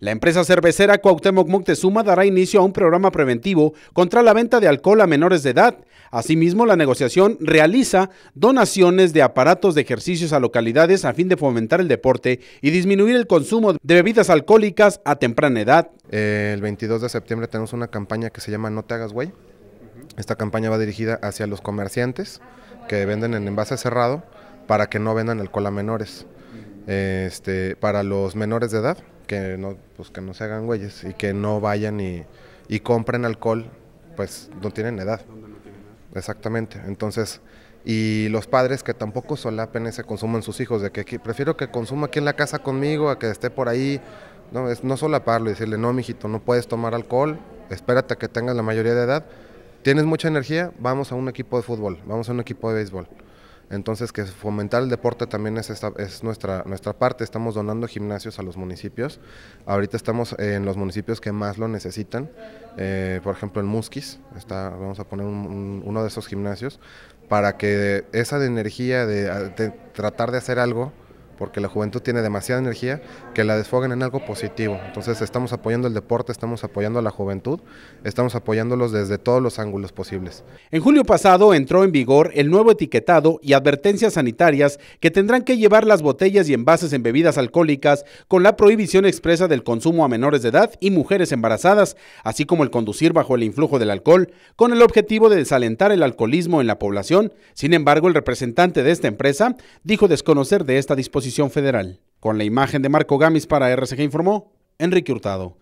La empresa cervecera Cuauhtémoc Moctezuma dará inicio a un programa preventivo contra la venta de alcohol a menores de edad. Asimismo, la negociación realiza donaciones de aparatos de ejercicios a localidades a fin de fomentar el deporte y disminuir el consumo de bebidas alcohólicas a temprana edad. el 22 de septiembre tenemos una campaña que se llama No te hagas güey. Esta campaña va dirigida hacia los comerciantes que venden en envase cerrado para que no vendan alcohol a menores. Este, para los menores de edad, que no, pues que no se hagan güeyes y que no vayan y, compren alcohol, pues no tienen edad. Exactamente. Entonces, y los padres que tampoco solapen ese consumo en sus hijos, de que prefiero que consuma aquí en la casa conmigo a que esté por ahí. No, es no solaparlo y decirle, no, mijito, no puedes tomar alcohol, espérate a que tengas la mayoría de edad. Tienes mucha energía, vamos a un equipo de fútbol, vamos a un equipo de béisbol. Entonces, que fomentar el deporte también es, nuestra, nuestra parte. Estamos donando gimnasios a los municipios. Ahorita estamos en los municipios que más lo necesitan. Eh, por ejemplo, en Musquis, vamos a poner uno de esos gimnasios para que esa energía de tratar de hacer algo porque la juventud tiene demasiada energía, que la desfoguen en algo positivo. Entonces estamos apoyando el deporte, estamos apoyando a la juventud, estamos apoyándolos desde todos los ángulos posibles. En julio pasado entró en vigor el nuevo etiquetado y advertencias sanitarias que tendrán que llevar las botellas y envases en bebidas alcohólicas con la prohibición expresa del consumo a menores de edad y mujeres embarazadas, así como el conducir bajo el influjo del alcohol, con el objetivo de desalentar el alcoholismo en la población. Sin embargo, el representante de esta empresa dijo desconocer de esta disposición. Federal. Con la imagen de Marco Gamis para RCG informó Enrique Hurtado.